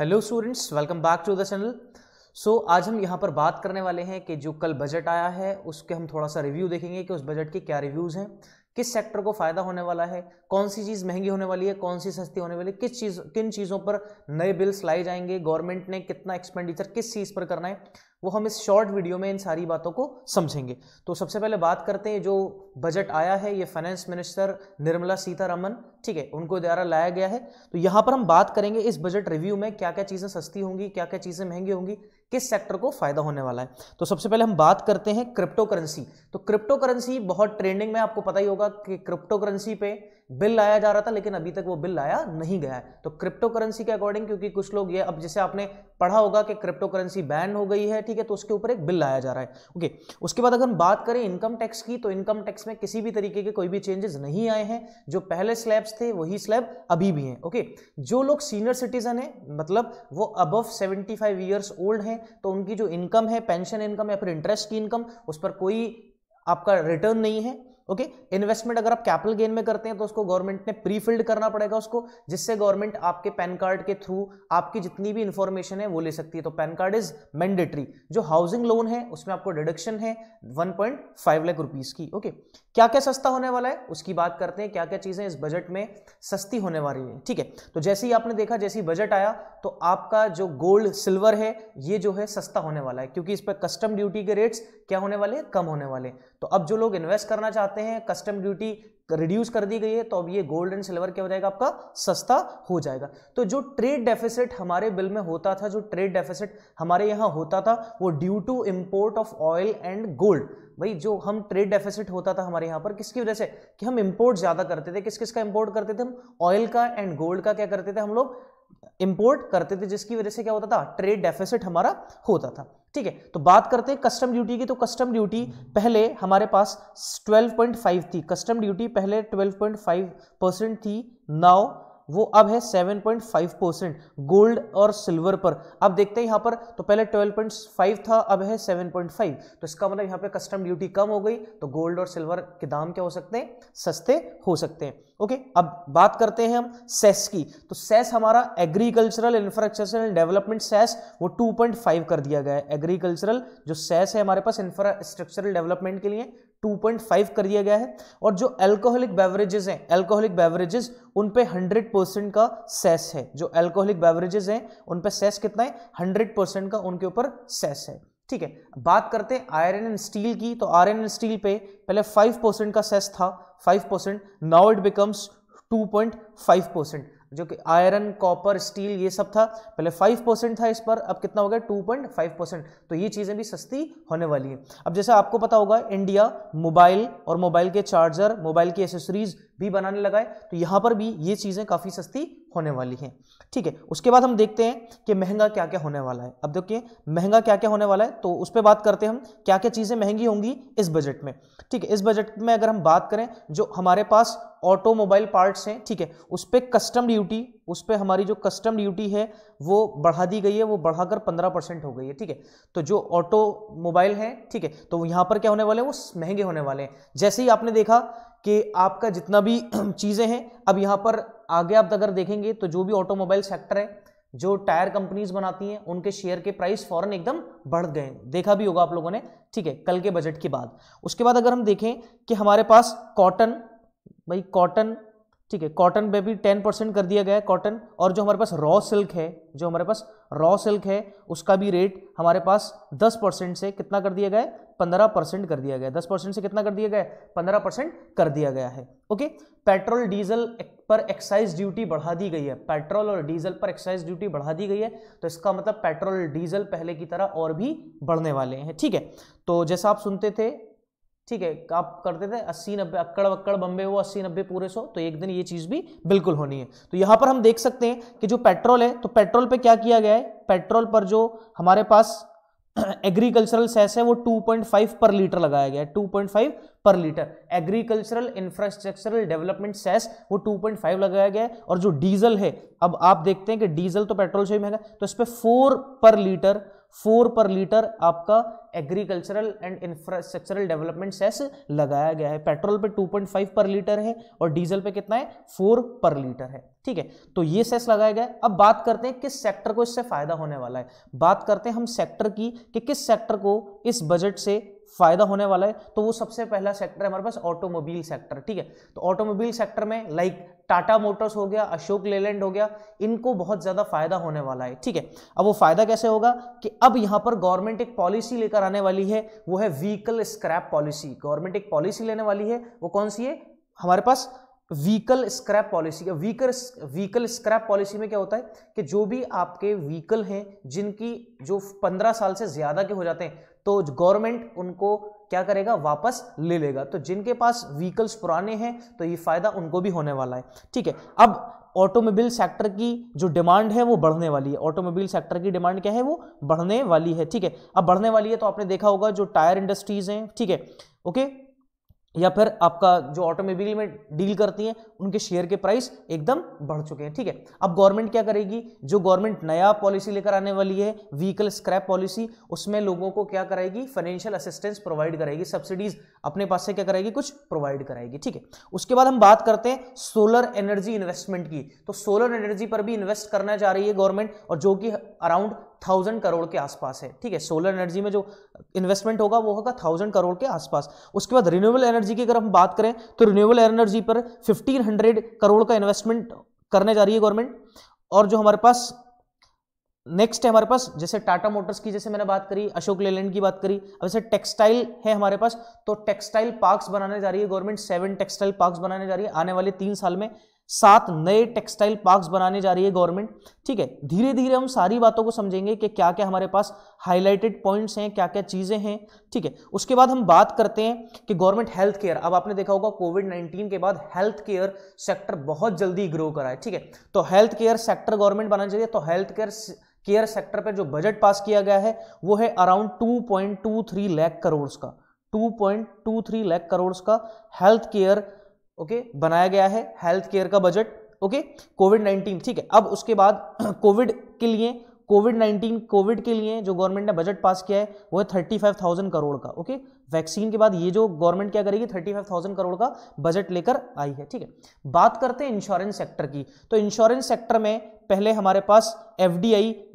Hello students welcome back to the channel so आज हम यहाँ पर बात करने वाले हैं कि जो कल बजट आया है उसके हम थोड़ा सा रिव्यू देखेंगे कि उस बजट के क्या रिव्यूज़ हैं किस सेक्टर को फ़ायदा होने वाला है कौन सी चीज़ महंगी होने वाली है कौन सी सस्ती होने वाली है किस चीज़ किन चीज़ों पर नए बिल्स लाए जाएंगे गवर्नमेंट ने कितना एक्सपेंडिचर किस चीज़ पर करना है वो हम इस शॉर्ट वीडियो में इन सारी बातों को समझेंगे तो सबसे पहले बात करते हैं जो बजट आया है ये फाइनेंस मिनिस्टर निर्मला सीतारमन ठीक है उनको द्वारा लाया गया है तो यहाँ पर हम बात करेंगे इस बजट रिव्यू में क्या क्या चीज़ें सस्ती होंगी क्या क्या चीज़ें महंगी होंगी किस सेक्टर को फायदा होने वाला है तो सबसे पहले हम बात करते हैं क्रिप्टो करेंसी तो क्रिप्टो करेंसी बहुत ट्रेंडिंग में आपको पता ही होगा कि क्रिप्टो करेंसी पे बिल लाया जा रहा था लेकिन अभी तक वो बिल लाया नहीं गया है तो क्रिप्टो करेंसी के अकॉर्डिंग क्योंकि कुछ लोग ये अब जैसे आपने पढ़ा होगा कि क्रिप्टो करेंसी बैन हो गई है ठीक है तो उसके ऊपर एक बिल लाया जा रहा है ओके उसके बाद अगर हम बात करें इनकम टैक्स की तो इनकम टैक्स में किसी भी तरीके के कोई भी चेंजेस नहीं आए हैं जो पहले स्लैब्स थे वही स्लैब अभी भी हैं ओके जो लोग सीनियर सिटीजन हैं मतलब वो above seventy five years old हैं तो उनकी जो इनकम है पेंशन इनकम या फिर इंटरेस्ट की इनकम उस पर कोई आपका रिटर्न नहीं है ओके okay? इन्वेस्टमेंट अगर आप कैपिटल गेन में करते हैं तो उसको गवर्नमेंट ने प्रीफिल्ड करना पड़ेगा उसको जिससे गवर्नमेंट आपके पैन कार्ड के थ्रू आपकी जितनी भी इंफॉर्मेशन है वो ले सकती है तो पैन कार्ड इज मैंडेटरी जो हाउसिंग लोन है उसमें आपको डिडक्शन है 1.5 लाख रुपीस की ओके okay? क्या क्या सस्ता होने वाला है उसकी बात करते हैं क्या क्या चीज़ें इस बजट में सस्ती होने वाली हैं ठीक है तो जैसे ही आपने देखा जैसे ही बजट आया तो आपका जो गोल्ड सिल्वर है ये जो है सस्ता होने वाला है क्योंकि इस पर कस्टम ड्यूटी के रेट्स क्या होने वाले हैं कम होने वाले हैं तो अब जो लोग इन्वेस्ट करना चाहते हैं कस्टम ड्यूटी रिड्यूस कर दी गई है तो अब ये गोल्ड एंड सिल्वर क्या हो जाएगा आपका सस्ता हो जाएगा तो जो ट्रेड डेफिसिट हमारे बिल में होता था जो ट्रेड डेफिसिट हमारे यहाँ होता था वो due to import of oil and gold भाई जो हम ट्रेड डेफिसिट होता था हमारे यहाँ पर किसकी वजह से कि हम इम्पोर्ट ज़्यादा करते थे किस किस का इम्पोर्ट करते थे हम ऑयल का एंड गोल्ड का क्या करते थे हम लोग इम्पोर्ट करते थे जिसकी वजह से क्या होता था ट्रेड डेफिसिट हमारा होता था ठीक है तो बात करते हैं कस्टम ड्यूटी की तो कस्टम ड्यूटी पहले हमारे पास 12.5 थी कस्टम ड्यूटी पहले 12.5 परसेंट थी नाउ वो अब है 7.5 परसेंट गोल्ड और सिल्वर पर अब देखते हैं यहाँ पर तो पहले 12.5 था अब है 7.5 तो इसका मतलब यहाँ पे कस्टम ड्यूटी कम हो गई तो गोल्ड और सिल्वर के दाम क्या हो सकते हैं सस्ते हो सकते हैं ओके अब बात करते हैं हम सेस की तो सेस हमारा एग्रीकल्चरल इंफ्रास्ट्रक्चरल डेवलपमेंट सेस वो 2.5 कर दिया गया है एग्रीकल्चरल जो सेस है हमारे पास इंफ्रास्ट्रक्चरल डेवलपमेंट के लिए 2.5 कर दिया गया है और जो अल्कोहलिक बेवरेजेस हैं अल्कोहलिक बेवरेजेस उन पे 100 परसेंट का सेस है जो अल्कोहलिक बेवरेजेस हैं उन पे सेस कितना है 100 परसेंट का उनके ऊपर सेस है ठीक है बात करते हैं आयरन एंड स्टील की तो आयरन एंड स्टील पे पहले 5 परसेंट का सेस था 5 percent now it becomes 2.5 percent जो कि आयरन कॉपर स्टील ये सब था पहले फाइव परसेंट था इस पर अब कितना हो गया टू पॉइंट फाइव परसेंट तो ये चीज़ें भी सस्ती होने वाली हैं अब जैसे आपको पता होगा इंडिया मोबाइल और मोबाइल के चार्जर मोबाइल की एसेसरीज भी बनाने लगा है तो यहाँ पर भी ये चीज़ें काफ़ी सस्ती होने वाली हैं ठीक है उसके बाद हम देखते हैं कि महंगा क्या क्या होने वाला है अब देखिए महंगा क्या क्या होने वाला है तो उस पर बात करते हैं हम क्या क्या चीज़ें महंगी होंगी इस बजट में ठीक है इस बजट में अगर हम बात करें जो हमारे पास ऑटोमोबाइल पार्ट्स हैं ठीक है उस पर कस्टम ड्यूटी उस पर हमारी जो कस्टम ड्यूटी है वो बढ़ा दी गई है वो बढ़ाकर पंद्रह परसेंट हो गई है ठीक है तो जो ऑटो मोबाइल है ठीक है तो यहाँ पर क्या होने वाले हैं वो महंगे होने वाले हैं जैसे ही आपने देखा कि आपका जितना भी चीज़ें हैं अब यहाँ पर आगे आप अगर देखेंगे तो जो भी ऑटोमोबाइल सेक्टर है जो टायर कंपनीज बनाती हैं उनके शेयर के प्राइस फौरन एकदम बढ़ गए देखा भी होगा आप लोगों ने ठीक है कल के बजट के बाद उसके बाद अगर हम देखें कि हमारे पास कॉटन भाई कॉटन ठीक है कॉटन पे भी टेन परसेंट कर दिया गया है कॉटन और जो हमारे पास रॉ सिल्क है जो हमारे पास रॉ सिल्क है उसका भी रेट हमारे पास दस परसेंट से कितना कर दिया गया है पंद्रह परसेंट कर दिया गया है दस परसेंट से कितना कर दिया गया है पंद्रह परसेंट कर दिया गया है ओके पेट्रोल डीजल पर एक्साइज ड्यूटी बढ़ा दी गई है पेट्रोल और डीजल पर एक्साइज ड्यूटी बढ़ा दी गई है तो इसका मतलब पेट्रोल डीजल पहले की तरह और भी बढ़ने वाले हैं ठीक है तो जैसा आप सुनते थे ठीक है आप करते थे अस्सी नब्बे अक्कड़ वक्कड़ बम्बे हो अस्सी नब्बे पूरे सौ तो एक दिन ये चीज़ भी बिल्कुल होनी है तो यहां पर हम देख सकते हैं कि जो पेट्रोल है तो पेट्रोल पे क्या किया गया है पेट्रोल पर जो हमारे पास एग्रीकल्चरल सेस है वो 2.5 पर लीटर लगाया गया है 2.5 per litre agricultural infrastructural development cess वो 2.5 लगाया गया है और जो डीजल है अब आप देखते हैं कि डीजल तो पेट्रोल से ही महंगा तो इस पर four per litre four per litre आपका agricultural and infrastructural development cess लगाया गया है पेट्रोल पे 2.5 पर लीटर है और डीजल पे कितना है फोर पर लीटर है ठीक है तो ये सेस लगाया गया अब बात करते हैं किस सेक्टर को इससे फायदा होने वाला है बात करते हैं हम सेक्टर की कि किस सेक्टर को इस बजट से फायदा होने वाला है तो वो सबसे पहला सेक्टर है हमारे पास ऑटोमोबाइल सेक्टर ठीक है तो ऑटोमोबाइल सेक्टर में लाइक टाटा मोटर्स हो गया अशोक लेलैंड हो गया इनको बहुत ज़्यादा फायदा होने वाला है ठीक है अब वो फायदा कैसे होगा कि अब यहाँ पर गवर्नमेंट एक पॉलिसी लेकर आने वाली है वो है व्हीकल स्क्रैप पॉलिसी गवर्नमेंट एक पॉलिसी लेने वाली है वो कौन सी है हमारे पास vehicle scrap policy vehicle vehicle scrap policy में क्या होता है कि जो भी आपके व्हीकल हैं जिनकी जो 15 साल से ज़्यादा के हो जाते हैं तो गवर्नमेंट उनको क्या करेगा वापस ले लेगा तो जिनके पास व्हीकल्स पुराने हैं तो ये फायदा उनको भी होने वाला है ठीक है अब ऑटोमोबाइल सेक्टर की जो डिमांड है वो बढ़ने वाली है ऑटोमोबाइल सेक्टर की डिमांड क्या है वो बढ़ने वाली है ठीक है अब बढ़ने वाली है तो आपने देखा होगा जो टायर इंडस्ट्रीज हैं ठीक है ओके या फिर आपका जो ऑटोमोबाइल में डील करती हैं उनके शेयर के प्राइस एकदम बढ़ चुके हैं ठीक है अब गवर्नमेंट क्या करेगी जो गवर्नमेंट नया पॉलिसी लेकर आने वाली है व्हीकल स्क्रैप पॉलिसी उसमें लोगों को क्या कराएगी फाइनेंशियल असिस्टेंस प्रोवाइड कराएगी सब्सिडीज अपने पास से क्या कराएगी कुछ प्रोवाइड कराएगी ठीक है उसके बाद हम बात करते हैं सोलर एनर्जी इन्वेस्टमेंट की तो सोलर एनर्जी पर भी इन्वेस्ट करना चाह रही है गवर्नमेंट और जो कि अराउंड थाउजेंड करोड़ के आसपास है ठीक है सोलर एनर्जी में जो इन्वेस्टमेंट होगा वो होगा थाउजेंड करोड़ के आसपास उसके बाद रिन्यूएबल एनर्जी की अगर हम बात करें तो रिन्यूएबल एनर्जी पर फिफ्टीन हंड्रेड करोड़ का इन्वेस्टमेंट करने जा रही है गवर्नमेंट और जो हमारे पास नेक्स्ट है हमारे पास जैसे टाटा मोटर्स की जैसे मैंने बात करी अशोक लेलैंड की बात करी अब जैसे टेक्सटाइल है हमारे पास तो टेक्सटाइल पार्क्स बनाने जा रही है गवर्नमेंट सेवन टेक्सटाइल पार्क्स बनाने जा रही है आने वाले तीन साल में सात नए टेक्सटाइल पार्क्स बनाने जा रही है गवर्नमेंट ठीक है धीरे धीरे हम सारी बातों को समझेंगे कि क्या क्या हमारे पास हाईलाइटेड पॉइंट्स हैं क्या क्या चीज़ें हैं ठीक है उसके बाद हम बात करते हैं कि गवर्नमेंट हेल्थ केयर अब आपने देखा होगा कोविड नाइनटीन के बाद हेल्थ केयर सेक्टर बहुत जल्दी ग्रो करा है ठीक है तो हेल्थ केयर सेक्टर गवर्नमेंट बनाना चाहिए तो हेल्थ केयर केयर सेक्टर पर जो बजट पास किया गया है वो है अराउंड थ्री लाख करोड़ का थ्री लाख करोड़ का हेल्थ केयर ओके बनाया गया है हेल्थ केयर का बजट ओके कोविड नाइन्टीन ठीक है अब उसके बाद कोविड के लिए कोविड नाइन्टीन कोविड के लिए जो गवर्नमेंट ने बजट पास किया है वो है थर्टी फाइव थाउजेंड करोड़ का ओके वैक्सीन के बाद ये जो गवर्नमेंट क्या करेगी थर्टी फाइव थाउजेंड करोड़ का बजट लेकर आई है ठीक है बात करते हैं इंश्योरेंस सेक्टर की तो इंश्योरेंस सेक्टर में पहले हमारे पास एफ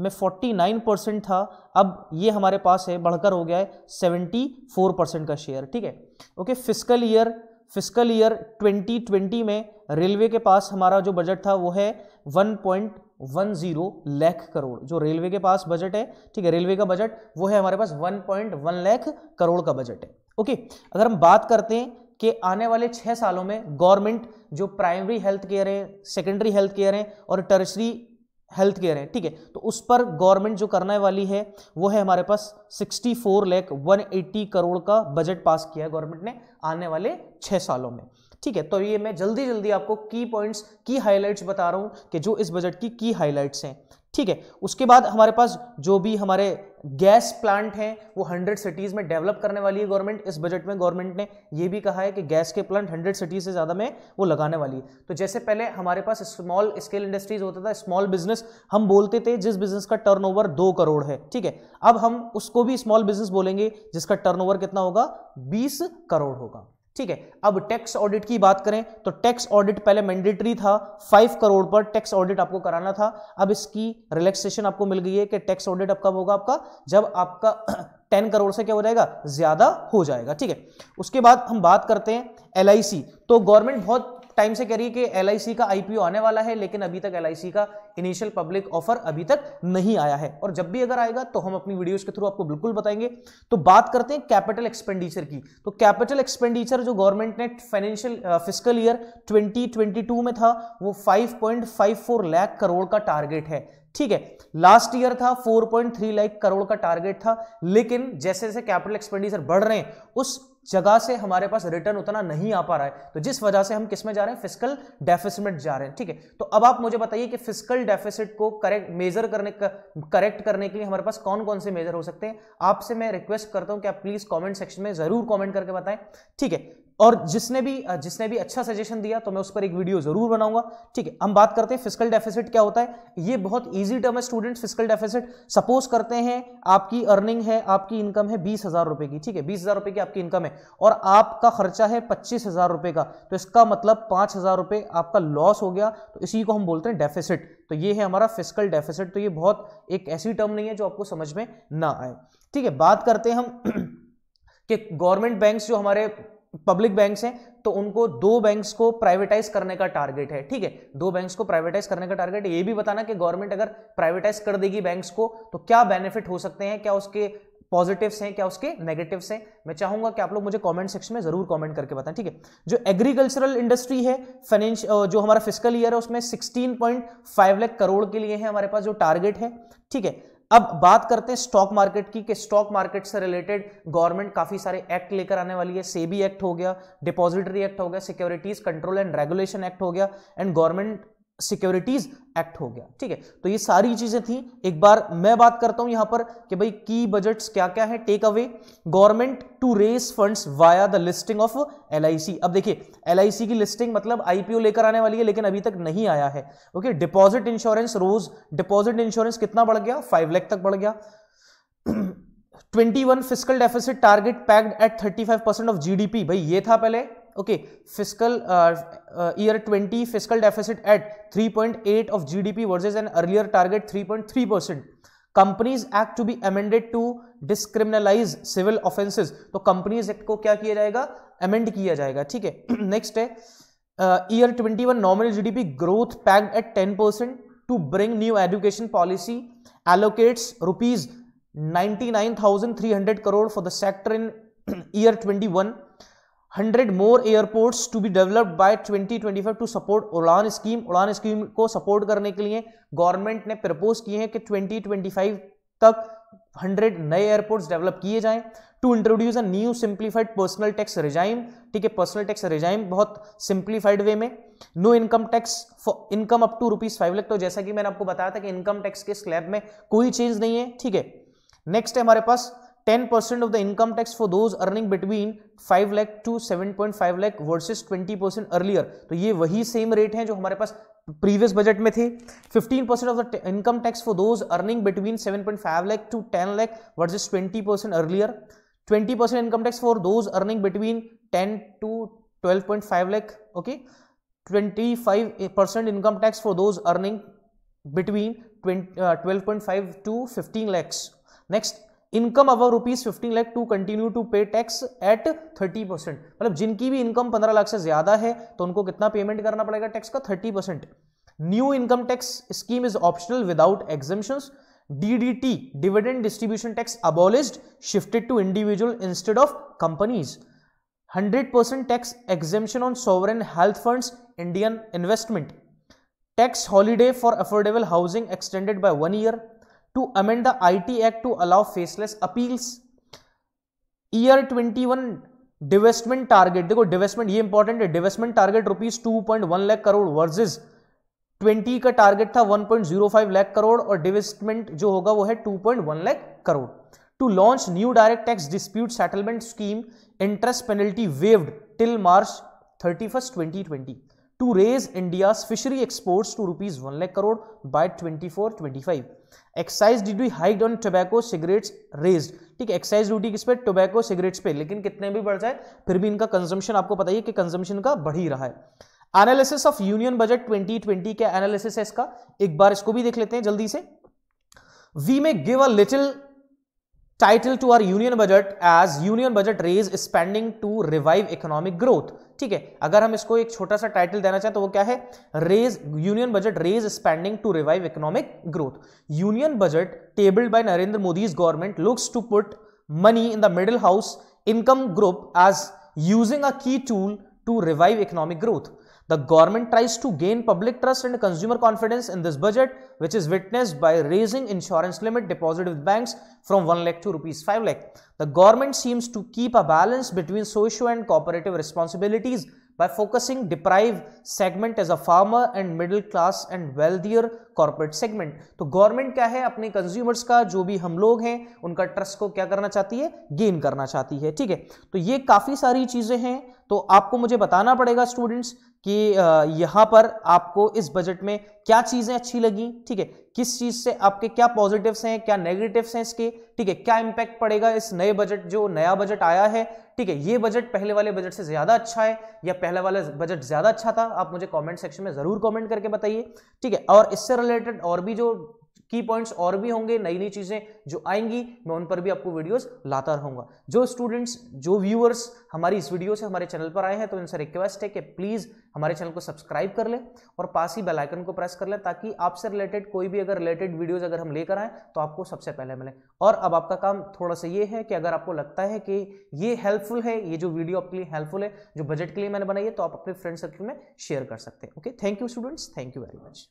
में फोर्टी नाइन परसेंट था अब ये हमारे पास है बढ़कर हो गया है सेवेंटी फोर परसेंट का शेयर ठीक है okay physical year physical year 2020 में रेलवे के पास हमारा जो बजट था वो है 1.10 लाख करोड़ जो रेलवे के पास बजट है ठीक है रेलवे का बजट वो है हमारे पास 1.1 लाख करोड़ का बजट है ओके अगर हम बात करते हैं कि आने वाले छः सालों में गवर्नमेंट जो प्राइमरी हेल्थ केयर है सेकेंडरी हेल्थ केयर है और टर्सरी हेल्थ केयर है ठीक है तो उस पर गवर्नमेंट जो करने वाली है वो है हमारे पास 64 लैख वन करोड़ का बजट पास किया है गवर्नमेंट ने आने वाले छः सालों में ठीक है तो ये मैं जल्दी जल्दी आपको की पॉइंट्स की हाईलाइट्स बता रहा हूँ कि जो इस बजट की की हाईलाइट्स हैं ठीक है उसके बाद हमारे पास जो भी हमारे गैस प्लांट हैं वो 100 सिटीज़ में डेवलप करने वाली है गवर्नमेंट इस बजट में गवर्नमेंट ने ये भी कहा है कि गैस के प्लांट 100 सिटीज़ से ज़्यादा में वो लगाने वाली है तो जैसे पहले हमारे पास स्मॉल स्केल इंडस्ट्रीज होता था स्मॉल बिजनेस हम बोलते थे जिस बिजनेस का टर्न दो करोड़ है ठीक है अब हम उसको भी स्मॉल बिजनेस बोलेंगे जिसका टर्न कितना होगा बीस करोड़ होगा ठीक है अब टैक्स ऑडिट की बात करें तो टैक्स ऑडिट पहले मैंडेटरी था फाइव करोड़ पर टैक्स ऑडिट आपको कराना था अब इसकी रिलैक्सेशन आपको मिल गई है कि टैक्स ऑडिट अब कब होगा आपका जब आपका टेन करोड़ से क्या हो जाएगा ज्यादा हो जाएगा ठीक है उसके बाद हम बात करते हैं एल तो गवर्नमेंट बहुत टाइम से कह रही है कि एल का आईपीओ आने वाला है लेकिन अभी तक एल का इनिशियल पब्लिक ऑफर अभी तक नहीं आया है और जब भी अगर आएगा तो हम अपनी वीडियोस के थ्रू आपको बिल्कुल बताएंगे तो बात करते हैं कैपिटल एक्सपेंडिचर की तो कैपिटल एक्सपेंडिचर जो गवर्नमेंट ने फाइनेंशियल फिस्कल ईयर ट्वेंटी में था वो फाइव लाख करोड़ का टारगेट है ठीक है लास्ट ईयर था 4.3 लाख करोड़ का टारगेट था लेकिन जैसे जैसे कैपिटल एक्सपेंडिचर बढ़ रहे हैं उस जगह से हमारे पास रिटर्न उतना नहीं आ पा रहा है तो जिस वजह से हम किस में जा रहे हैं फिजिकल डेफिसिट जा रहे हैं ठीक है तो अब आप मुझे बताइए कि फिजिकल डेफिसिट को करेक्ट मेजर करने करेक्ट करने के लिए हमारे पास कौन कौन से मेजर हो सकते हैं आपसे मैं रिक्वेस्ट करता हूं कि आप प्लीज कॉमेंट सेक्शन में जरूर कॉमेंट करके बताएं ठीक है और जिसने भी जिसने भी अच्छा सजेशन दिया तो मैं उस पर एक वीडियो जरूर बनाऊंगा ठीक है हम बात करते हैं फिजिकल डेफिसिट क्या होता है ये बहुत इजी टर्म है स्टूडेंट फिजिकल डेफिसिट सपोज करते हैं आपकी अर्निंग है आपकी इनकम है बीस हजार रुपए की ठीक है बीस हजार रुपए की आपकी इनकम है और आपका खर्चा है पच्चीस हजार रुपए का तो इसका मतलब पांच हजार रुपए आपका लॉस हो गया तो इसी को हम बोलते हैं डेफिसिट तो ये है हमारा फिजिकल डेफिसिट तो ये बहुत एक ऐसी टर्म नहीं है जो आपको समझ में ना आए ठीक है बात करते हैं हम कि गवर्नमेंट बैंक्स जो हमारे पब्लिक बैंक्स हैं तो उनको दो बैंक्स को प्राइवेटाइज करने का टारगेट है ठीक है दो बैंक्स को प्राइवेटाइज करने का टारगेट ये भी बताना कि गवर्नमेंट अगर प्राइवेटाइज कर देगी बैंक्स को तो क्या बेनिफिट हो सकते हैं क्या उसके पॉजिटिव्स हैं क्या उसके नेगेटिव्स हैं मैं चाहूंगा कि आप लोग मुझे कमेंट सेक्शन में जरूर कमेंट करके बताएं ठीक है जो एग्रीकल्चरल इंडस्ट्री है फाइनेंश जो हमारा फिजिकल ईयर है उसमें 16.5 लाख करोड़ के लिए है हमारे पास जो टारगेट है ठीक है अब बात करते हैं स्टॉक मार्केट की कि स्टॉक मार्केट से रिलेटेड गवर्नमेंट काफी सारे एक्ट लेकर आने वाली है सेबी एक्ट हो गया डिपॉजिटरी एक्ट हो गया securities control and regulation act हो गया एंड गवर्नमेंट सिक्योरिटीज एक्ट हो गया ठीक है तो ये सारी चीजें थी एक बार मैं बात करता हूं यहां पर कि भाई की बजट्स क्या क्या है take away government to raise funds via the listing of L अब देखिए एल की लिस्टिंग मतलब आईपीओ लेकर आने वाली है लेकिन अभी तक नहीं आया है okay deposit insurance rose deposit insurance कितना बढ़ गया फाइव लैख तक बढ़ गया 21 fiscal deficit target pegged at 35 percent of GDP भाई ये था पहले deficit at three point eight 20 G D P 3.8 of earlier target three point three 3.3% companies act to be amended to decriminalise civil offences तो companies act को क्या किया जाएगा amend किया जाएगा ठीक है नेक्स्ट है year twenty one normal GDP growth pegged at ten percent to bring new education policy allocates rupees nine thousand three hundred crore for the sector in year twenty one hundred more airports to be developed by 2025 to support Udan scheme Udan scheme को support करने के लिए government ने propose किए हैं कि 2025 तक 100 नए एयरपोर्ट्स डेवलप किए जाएं to introduce a new simplified personal tax regime ठीक है पर्सनल टैक्स रिजाइम बहुत सिंप्लीफाइड वे में no income tax income up to rupees five lakh तो जैसा कि मैंने आपको बताया था कि इनकम टैक्स के स्लैब में कोई चेंज नहीं है ठीक है नेक्स्ट है हमारे पास 10% of the income tax for those earning between 5 lakh to 7.5 lakh versus 20% earlier तो ये वही सेम रेट हैं जो हमारे पास प्रीवियस बजट में थे 15% of the income tax for those earning between 7.5 lakh to 10 lakh versus 20% earlier 20% income tax for those earning between 10 to 12.5 lakh okay 25% income tax for those earning between 12.5 to 15 lakhs next income अब rupees fifteen lakh to continue to pay tax at thirty percent मतलब जिनकी भी income पंद्रह लाख से ज्यादा है तो उनको कितना पेमेंट करना पड़ेगा टैक्स का thirty percent new income tax scheme is optional without D DDT dividend distribution tax abolished shifted to individual instead of companies hundred percent tax exemption on sovereign health fund Indian investment tax holiday for affordable housing extended by one year to amend the IT Act to allow faceless appeals. Year 21 divestment target देखो divestment ये important है divestment target rupees two point one lakh crore versus twenty का target था one point zero five lakh crore और divestment जो होगा वो है two point one lakh crore to launch new direct tax dispute settlement scheme interest penalty waived till March thirty first twenty twenty to raise India fishery exports to rupees one lakh crore by twenty four twenty five excise duty hiked on tobacco cigarettes raise ठीक है excise duty किस पे tobacco cigarettes पे लेकिन कितने भी बढ़ जाए फिर भी इनका कंजम्पशन आपको पता ही है कि कंजम्पशन का बढ़ ही रहा है एनालिसिस ऑफ यूनियन बजट 2020 का एनालिसिस है इसका एक बार इसको भी देख लेते हैं जल्दी से we may give a little title to our union budget as union budget raise spending to revive economic growth ठीक है अगर हम इसको एक छोटा सा टाइटल देना चाहें तो वो क्या है raise union budget raise spending to revive economic growth union budget tabled by Narendra Modi government looks to put money in the middle house income group as using a key tool to revive economic growth The government tries to gain public trust and consumer confidence in this budget, which is witnessed by raising insurance limit deposit with banks from 1 lakh to rupees 5 lakh. The government seems to keep a balance between social and cooperative responsibilities by focusing deprived segment as a farmer and middle class and wealthier corporate segment. तो government क्या है अपने consumers का जो भी हम लोग हैं उनका ट्रस्ट को क्या करना चाहती है गेन करना चाहती है ठीक है तो ये काफ़ी सारी चीज़ें हैं तो आपको मुझे बताना पड़ेगा स्टूडेंट्स कि यहाँ पर आपको इस बजट में क्या चीज़ें अच्छी लगी ठीक है किस चीज़ से आपके क्या पॉजिटिव्स हैं क्या नेगेटिव्स हैं इसके ठीक है क्या इम्पैक्ट पड़ेगा इस नए बजट जो नया बजट आया है ठीक है ये बजट पहले वाले बजट से ज़्यादा अच्छा है या पहले वाला बजट ज़्यादा अच्छा था आप मुझे कमेंट सेक्शन में ज़रूर कमेंट करके बताइए ठीक है और इससे रिलेटेड और भी जो की पॉइंट्स और भी होंगे नई नई चीज़ें जो आएंगी मैं उन पर भी आपको वीडियोस लाता रहूंगा जो स्टूडेंट्स जो व्यूअर्स हमारी इस वीडियो से हमारे चैनल पर आए हैं तो इनसे रिक्वेस्ट है कि प्लीज़ हमारे चैनल को सब्सक्राइब कर लें और पास ही बेलाइकन को प्रेस कर लें ताकि आपसे रिलेटेड कोई भी अगर रिलेटेड वीडियोज़ अगर हम लेकर आएँ तो आपको सबसे पहले मिलें और अब आपका काम थोड़ा सा ये है कि अगर आपको लगता है कि ये हेल्पफुल है ये जो वीडियो आपके लिए हेल्पफुल है जो बजट के लिए मैंने बनाई है तो आप अपने फ्रेंड सर्कल में शेयर कर सकते हैं okay thank you students thank you very much